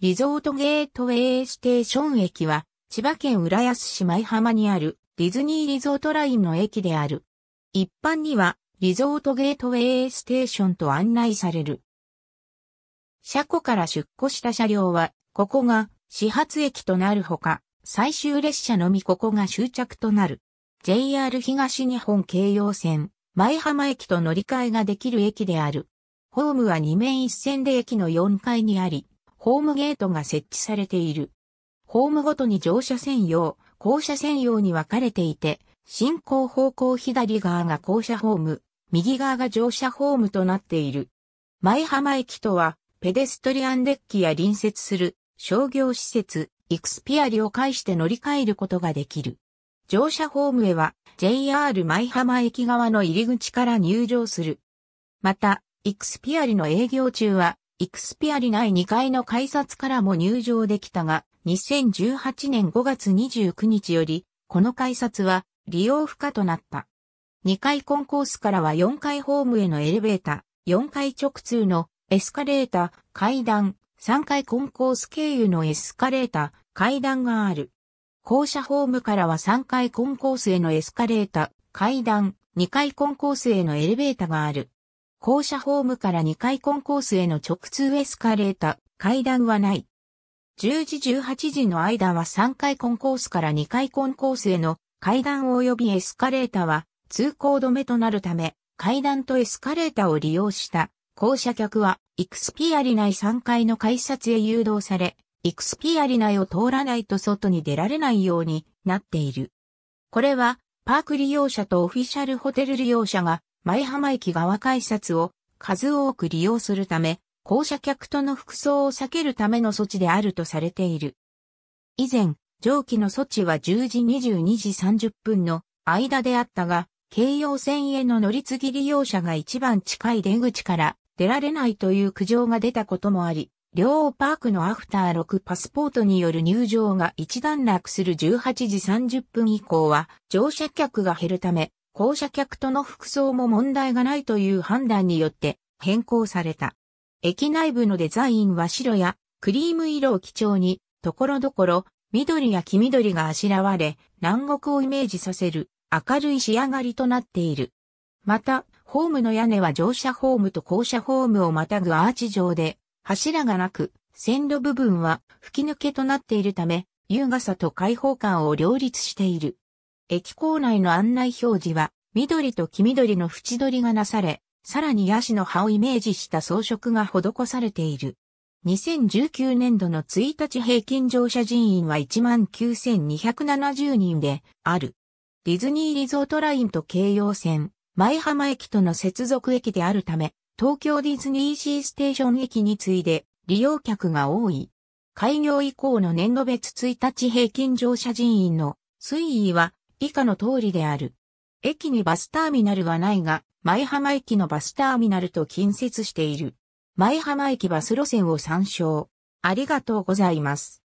リゾートゲートウェイステーション駅は、千葉県浦安市舞浜にあるディズニーリゾートラインの駅である。一般には、リゾートゲートウェイステーションと案内される。車庫から出庫した車両は、ここが始発駅となるほか、最終列車のみここが終着となる。JR 東日本京葉線、舞浜駅と乗り換えができる駅である。ホームは2面一線で駅の4階にあり、ホームゲートが設置されている。ホームごとに乗車専用、降車専用に分かれていて、進行方向左側が降車ホーム、右側が乗車ホームとなっている。舞浜駅とは、ペデストリアンデッキや隣接する商業施設、イクスピアリを介して乗り換えることができる。乗車ホームへは JR 舞浜駅側の入り口から入場する。また、イクスピアリの営業中はイクスピアリ内2階の改札からも入場できたが、2018年5月29日より、この改札は利用不可となった。2階コンコースからは4階ホームへのエレベーター、4階直通のエスカレーター、階段、3階コンコース経由のエスカレーター、階段がある。校舎ホームからは3階コンコースへのエスカレーター、階段、2階コンコースへのエレベーターがある。校舎ホームから2階コンコースへの直通エスカレータ、階段はない。10時18時の間は3階コンコースから2階コンコースへの階段及びエスカレータは通行止めとなるため、階段とエスカレータを利用した校舎客は、イクスピアリ内3階の改札へ誘導され、イクスピアリ内を通らないと外に出られないようになっている。これは、パーク利用者とオフィシャルホテル利用者が前浜駅側改札を数多く利用するため、降車客との服装を避けるための措置であるとされている。以前、上記の措置は10時22時30分の間であったが、京葉線への乗り継ぎ利用者が一番近い出口から出られないという苦情が出たこともあり、両パークのアフター6パスポートによる入場が一段落する18時30分以降は乗車客が減るため、降車客との服装も問題がないという判断によって変更された。駅内部のデザインは白やクリーム色を基調に、ところどころ緑や黄緑があしらわれ、南国をイメージさせる明るい仕上がりとなっている。また、ホームの屋根は乗車ホームと降車ホームをまたぐアーチ状で、柱がなく、線路部分は吹き抜けとなっているため、優雅さと開放感を両立している。駅構内の案内表示は、緑と黄緑の縁取りがなされ、さらにヤシの葉をイメージした装飾が施されている。2019年度の1日平均乗車人員は19,270人である。ディズニーリゾートラインと京葉線、舞浜駅との接続駅であるため、東京ディズニーシーステーション駅に次いで利用客が多い。開業以降の年度別1日平均乗車人員の推移は以下の通りである。駅にバスターミナルはないが、舞浜駅のバスターミナルと近接している。舞浜駅バス路線を参照。ありがとうございます。